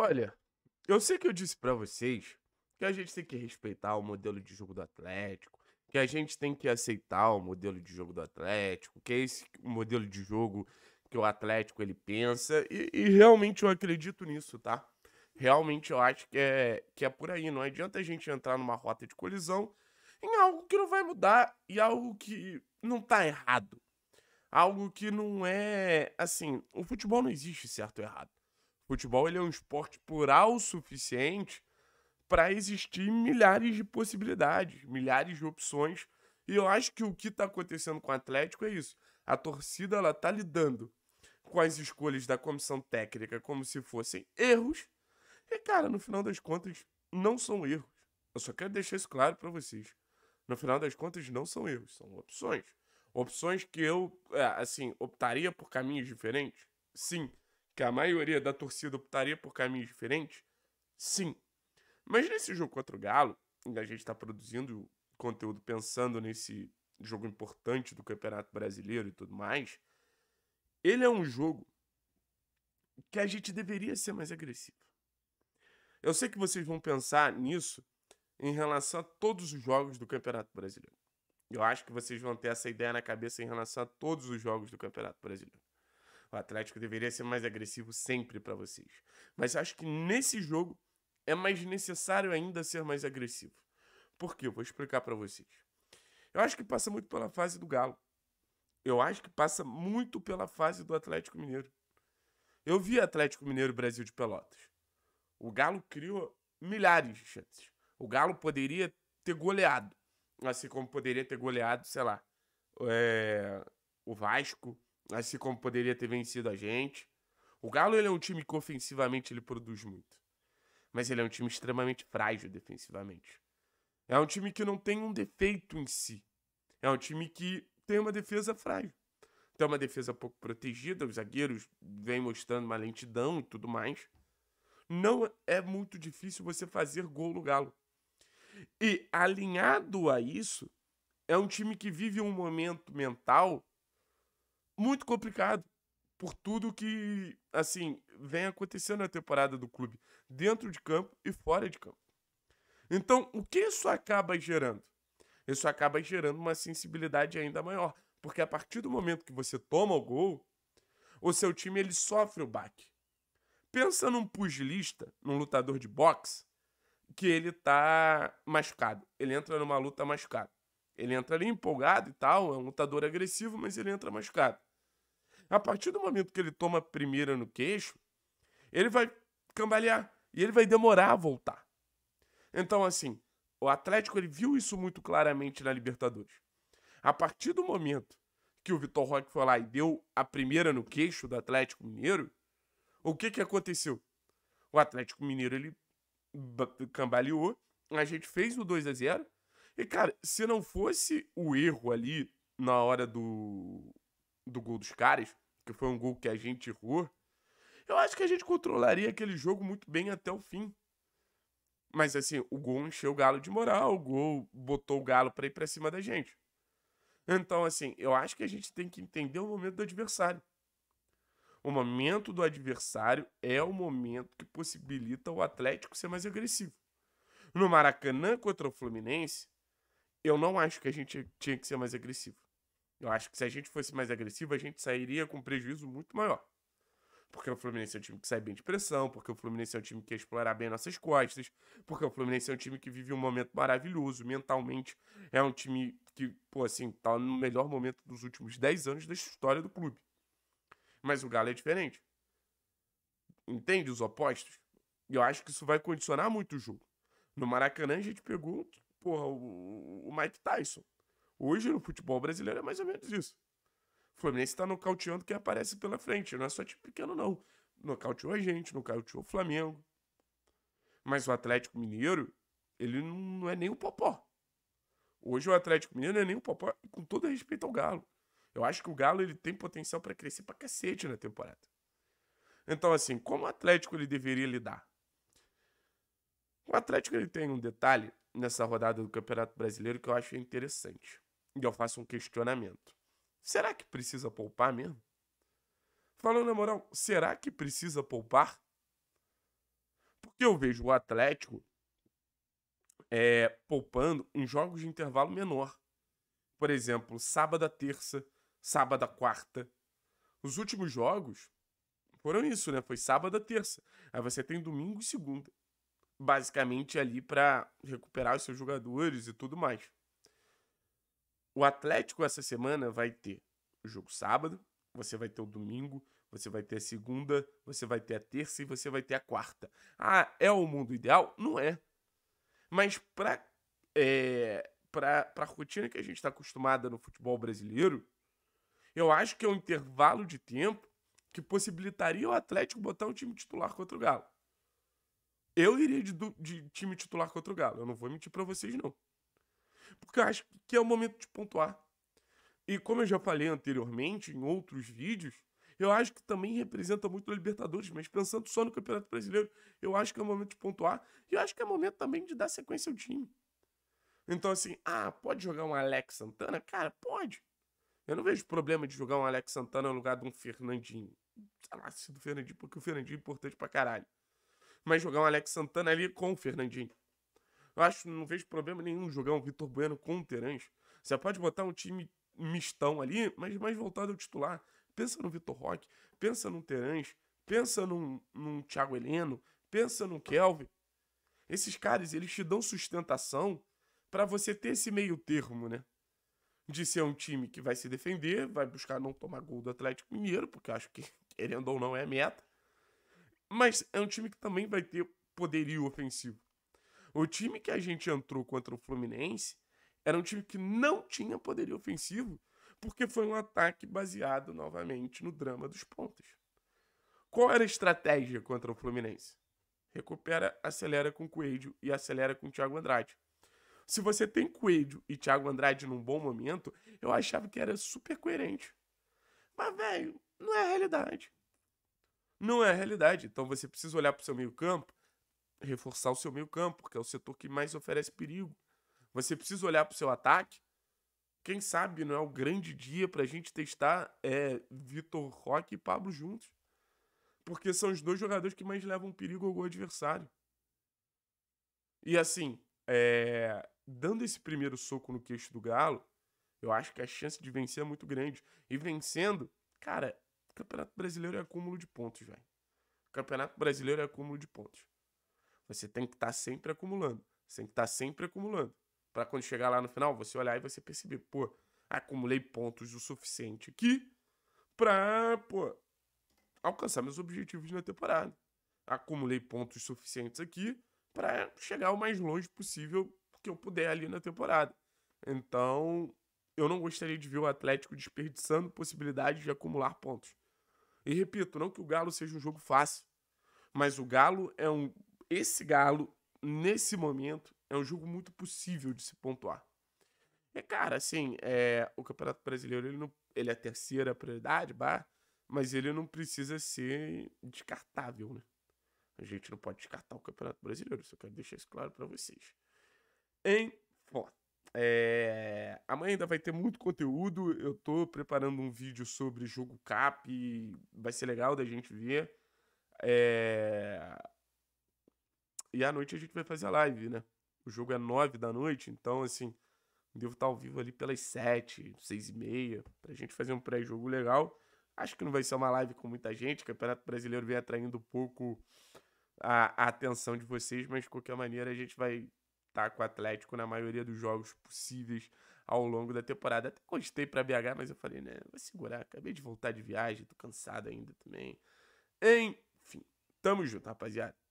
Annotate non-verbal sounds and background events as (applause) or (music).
Olha, eu sei que eu disse para vocês que a gente tem que respeitar o modelo de jogo do Atlético, que a gente tem que aceitar o modelo de jogo do Atlético, que é esse modelo de jogo que o Atlético ele pensa, e, e realmente eu acredito nisso, tá? Realmente eu acho que é, que é por aí, não adianta a gente entrar numa rota de colisão em algo que não vai mudar e algo que não tá errado. Algo que não é, assim, o futebol não existe certo ou errado. Futebol ele é um esporte plural o suficiente para existir milhares de possibilidades, milhares de opções. E eu acho que o que está acontecendo com o Atlético é isso. A torcida ela tá lidando com as escolhas da comissão técnica como se fossem erros. E cara, no final das contas, não são erros. Eu só quero deixar isso claro para vocês. No final das contas, não são erros, são opções. Opções que eu, é, assim, optaria por caminhos diferentes? Sim que a maioria da torcida optaria por caminhos diferentes? Sim. Mas nesse jogo contra o Galo, a gente está produzindo conteúdo pensando nesse jogo importante do Campeonato Brasileiro e tudo mais. Ele é um jogo que a gente deveria ser mais agressivo. Eu sei que vocês vão pensar nisso em relação a todos os jogos do Campeonato Brasileiro. Eu acho que vocês vão ter essa ideia na cabeça em relação a todos os jogos do Campeonato Brasileiro. O Atlético deveria ser mais agressivo sempre para vocês. Mas acho que nesse jogo é mais necessário ainda ser mais agressivo. Por quê? Eu vou explicar para vocês. Eu acho que passa muito pela fase do Galo. Eu acho que passa muito pela fase do Atlético Mineiro. Eu vi Atlético Mineiro Brasil de Pelotas. O Galo criou milhares de chances. O Galo poderia ter goleado. Assim como poderia ter goleado, sei lá, é, o Vasco, assim como poderia ter vencido a gente. O Galo ele é um time que ofensivamente ele produz muito, mas ele é um time extremamente frágil defensivamente. É um time que não tem um defeito em si. É um time que tem uma defesa frágil. Tem uma defesa pouco protegida, os zagueiros vêm mostrando uma lentidão e tudo mais. Não é muito difícil você fazer gol no Galo. E alinhado a isso, é um time que vive um momento mental muito complicado por tudo que, assim, vem acontecendo na temporada do clube, dentro de campo e fora de campo. Então, o que isso acaba gerando? Isso acaba gerando uma sensibilidade ainda maior, porque a partir do momento que você toma o gol, o seu time ele sofre o baque. Pensa num pugilista, num lutador de boxe, que ele tá machucado. Ele entra numa luta machucado. Ele entra ali empolgado e tal, é um lutador agressivo, mas ele entra machucado. A partir do momento que ele toma a primeira no queixo, ele vai cambalear e ele vai demorar a voltar. Então, assim, o Atlético ele viu isso muito claramente na Libertadores. A partir do momento que o Vitor Roque foi lá e deu a primeira no queixo do Atlético Mineiro, o que, que aconteceu? O Atlético Mineiro ele cambaleou, a gente fez o 2 a 0 e, cara, se não fosse o erro ali na hora do, do gol dos caras, que foi um gol que a gente errou, eu acho que a gente controlaria aquele jogo muito bem até o fim. Mas assim, o gol encheu o Galo de moral, o gol botou o Galo para ir para cima da gente. Então, assim, eu acho que a gente tem que entender o momento do adversário. O momento do adversário é o momento que possibilita o Atlético ser mais agressivo. No Maracanã contra o Fluminense, eu não acho que a gente tinha que ser mais agressivo. Eu acho que se a gente fosse mais agressivo, a gente sairia com um prejuízo muito maior. Porque o Fluminense é um time que sai bem de pressão, porque o Fluminense é um time que explorar bem nossas costas, porque o Fluminense é um time que vive um momento maravilhoso mentalmente. É um time que, pô, assim, tá no melhor momento dos últimos 10 anos da história do clube. Mas o Galo é diferente. Entende os opostos? E eu acho que isso vai condicionar muito o jogo. No Maracanã a gente pegou, porra, o, Mike Tyson. Hoje, no futebol brasileiro, é mais ou menos isso. O Fluminense está nocauteando quem aparece pela frente. Não é só time pequeno, não. Nocauteou a gente, nocauteou o Flamengo. Mas o Atlético Mineiro, ele não é nem o popó. Hoje o Atlético Mineiro não é nem o popó, com todo respeito ao Galo. Eu acho que o Galo ele tem potencial para crescer para cacete na temporada. Então, assim, como o Atlético ele deveria lidar? O Atlético ele tem um detalhe nessa rodada do Campeonato Brasileiro que eu acho interessante. E eu faço um questionamento. Será que precisa poupar mesmo? Falando na moral, será que precisa poupar? Porque eu vejo o Atlético é, poupando em jogos de intervalo menor. Por exemplo, sábado à terça, sábado à quarta. Os últimos jogos foram isso, né? Foi sábado à terça. Aí você tem domingo e segunda basicamente ali para recuperar os seus jogadores e tudo mais. O Atlético essa semana vai ter o jogo sábado, você vai ter o domingo, você vai ter a segunda, você vai ter a terça e você vai ter a quarta. Ah, é o mundo ideal? Não é. Mas para é, para a rotina que a gente está acostumada no futebol brasileiro, eu acho que é um intervalo de tempo que possibilitaria o Atlético botar um time titular contra o Galo. Eu iria de, de time titular contra o Galo. Eu não vou mentir para vocês, não. Porque eu acho que é o momento de pontuar. E como eu já falei anteriormente em outros vídeos, eu acho que também representa muito a Libertadores, mas pensando só no Campeonato Brasileiro, eu acho que é o momento de pontuar e eu acho que é o momento também de dar sequência ao time. Então, assim, ah, pode jogar um Alex Santana? Cara, pode. Eu não vejo problema de jogar um Alex Santana no lugar de um Fernandinho. Sei lá, se do Fernandinho, porque o Fernandinho é importante pra caralho mas jogar um Alex Santana ali com o Fernandinho. Eu acho, não vejo problema nenhum jogar um Vitor Bueno com o Terãs. Você pode botar um time mistão ali, mas mais voltado ao titular. Pensa no Vitor Roque, pensa no Terãs, pensa num, num Thiago Heleno, pensa no Kelvin. Esses caras, eles te dão sustentação para você ter esse meio termo, né? De ser um time que vai se defender, vai buscar não tomar gol do Atlético Mineiro, porque acho que, (laughs) querendo ou não, é meta. Mas é um time que também vai ter poderio ofensivo. O time que a gente entrou contra o Fluminense era um time que não tinha poderio ofensivo, porque foi um ataque baseado novamente no drama dos pontos. Qual era a estratégia contra o Fluminense? Recupera, acelera com o Coelho e acelera com o Thiago Andrade. Se você tem Coelho e Thiago Andrade num bom momento, eu achava que era super coerente. Mas, velho, não é a realidade não é a realidade. Então você precisa olhar para o seu meio-campo, reforçar o seu meio-campo, que é o setor que mais oferece perigo. Você precisa olhar para o seu ataque. Quem sabe não é o grande dia para a gente testar é, Vitor Roque e Pablo juntos. Porque são os dois jogadores que mais levam perigo ao gol adversário. E assim, é, dando esse primeiro soco no queixo do Galo, eu acho que a chance de vencer é muito grande. E vencendo, cara, Campeonato Brasileiro é acúmulo de pontos, velho. Campeonato Brasileiro é acúmulo de pontos. Você tem que estar tá sempre acumulando. Você tem que estar tá sempre acumulando. Para quando chegar lá no final, você olhar e você perceber, pô, acumulei pontos o suficiente aqui para, pô, alcançar meus objetivos na temporada. Acumulei pontos suficientes aqui para chegar o mais longe possível que eu puder ali na temporada. Então, eu não gostaria de ver o Atlético desperdiçando possibilidades de acumular pontos. E repito, não que o Galo seja um jogo fácil, mas o Galo é um. Esse Galo, nesse momento, é um jogo muito possível de se pontuar. É, cara, assim, é, o Campeonato Brasileiro ele, não, ele é a terceira prioridade, bah, mas ele não precisa ser descartável, né? A gente não pode descartar o Campeonato Brasileiro, só quero deixar isso claro para vocês. Em foto. É... Eh, Amanhã ainda vai ter muito conteúdo. Eu tô preparando um vídeo sobre jogo cap. Vai ser legal da gente ver. É... E à noite a gente vai fazer a live, né? O jogo é 9 da noite, então assim, devo estar tá ao vivo ali pelas 7, 6 e meia, pra gente fazer um pré-jogo legal. Acho que não vai ser uma live com muita gente, o Campeonato Brasileiro vem atraindo um pouco a, a atenção de vocês, mas de qualquer maneira a gente vai Tá com o Atlético na maioria dos jogos possíveis ao longo da temporada. Até gostei para BH, mas eu falei, né, vou segurar, acabei de voltar de viagem, tô cansado ainda também. Enfim, tamo junto, rapaziada.